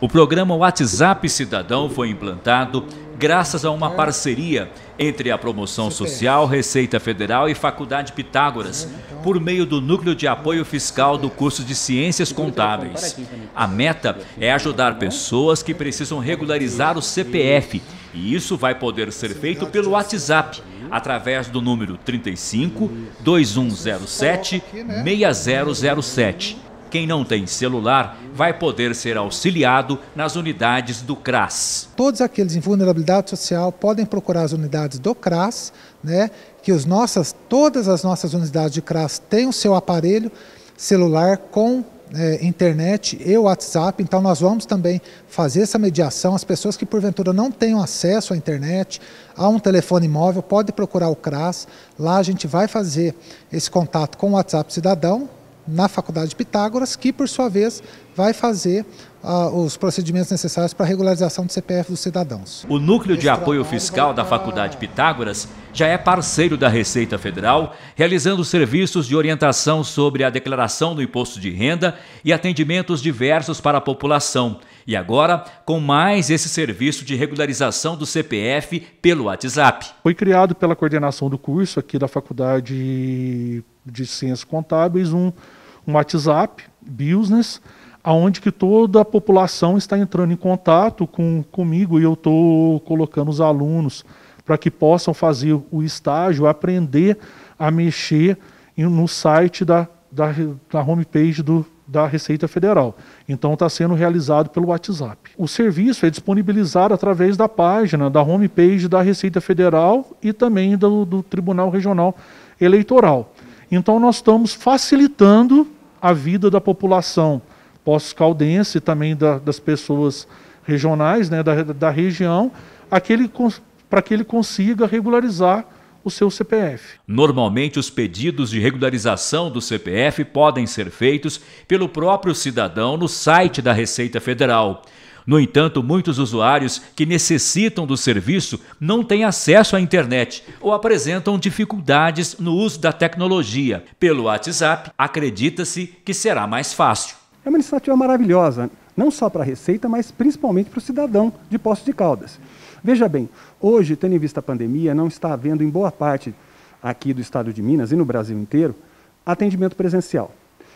O programa WhatsApp Cidadão foi implantado graças a uma parceria entre a Promoção Social, Receita Federal e Faculdade Pitágoras, então. por meio do Núcleo de Apoio Fiscal do curso de Ciências Contábeis. A meta é ajudar pessoas que precisam regularizar o CPF, e isso vai poder ser feito pelo WhatsApp, através do número 35 2107 6007. Quem não tem celular vai poder ser auxiliado nas unidades do CRAS. Todos aqueles em vulnerabilidade social podem procurar as unidades do CRAS, né, que os nossas, todas as nossas unidades de CRAS têm o seu aparelho celular com é, internet e WhatsApp, então nós vamos também fazer essa mediação. As pessoas que porventura não tenham acesso à internet, a um telefone móvel, pode procurar o CRAS. Lá a gente vai fazer esse contato com o WhatsApp Cidadão, na Faculdade de Pitágoras, que por sua vez vai fazer ah, os procedimentos necessários para a regularização do CPF dos cidadãos. O Núcleo de Apoio Fiscal da Faculdade Pitágoras já é parceiro da Receita Federal, realizando serviços de orientação sobre a declaração do imposto de renda e atendimentos diversos para a população. E agora, com mais esse serviço de regularização do CPF pelo WhatsApp. Foi criado pela coordenação do curso aqui da Faculdade de Ciências Contábeis um um WhatsApp Business, aonde que toda a população está entrando em contato com, comigo e eu estou colocando os alunos para que possam fazer o estágio, aprender a mexer no site da, da, da homepage do, da Receita Federal. Então está sendo realizado pelo WhatsApp. O serviço é disponibilizado através da página, da homepage da Receita Federal e também do, do Tribunal Regional Eleitoral. Então nós estamos facilitando a vida da população pós-caldense e também da, das pessoas regionais, né, da, da região, para que ele consiga regularizar o seu CPF. Normalmente, os pedidos de regularização do CPF podem ser feitos pelo próprio cidadão no site da Receita Federal. No entanto, muitos usuários que necessitam do serviço não têm acesso à internet ou apresentam dificuldades no uso da tecnologia. Pelo WhatsApp, acredita-se que será mais fácil. É uma iniciativa maravilhosa, não só para a Receita, mas principalmente para o cidadão de Poços de Caldas. Veja bem, hoje, tendo em vista a pandemia, não está havendo em boa parte aqui do estado de Minas e no Brasil inteiro atendimento presencial.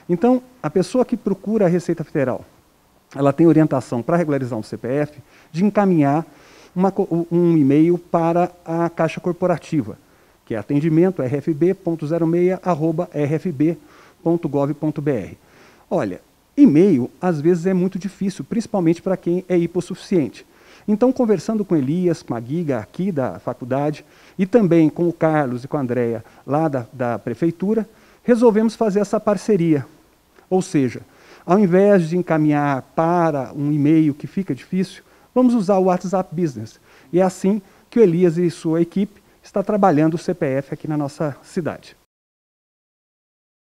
Então, a pessoa que procura a Receita Federal ela tem orientação para regularizar um CPF de encaminhar uma, um e-mail para a Caixa Corporativa, que é atendimento rfb.06@rfb.gov.br. Olha, e-mail às vezes é muito difícil, principalmente para quem é hipossuficiente. Então, conversando com Elias, com a Guiga aqui da faculdade, e também com o Carlos e com a Andrea lá da, da prefeitura, resolvemos fazer essa parceria. Ou seja, ao invés de encaminhar para um e-mail que fica difícil, vamos usar o WhatsApp Business. E é assim que o Elias e sua equipe está trabalhando o CPF aqui na nossa cidade.